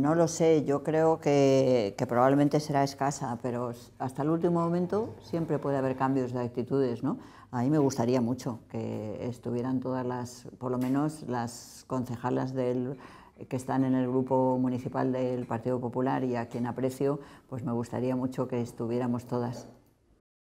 No lo sé, yo creo que, probablemente será escasa, pero hasta el último momento siempre puede haber cambios de actitudes, ¿no? A mí me gustaría mucho que estuvieran todas las, por lo menos las concejalas del, que están en el grupo municipal del Partido Popular y a quien aprecio, pues me gustaría mucho que estuviéramos todas.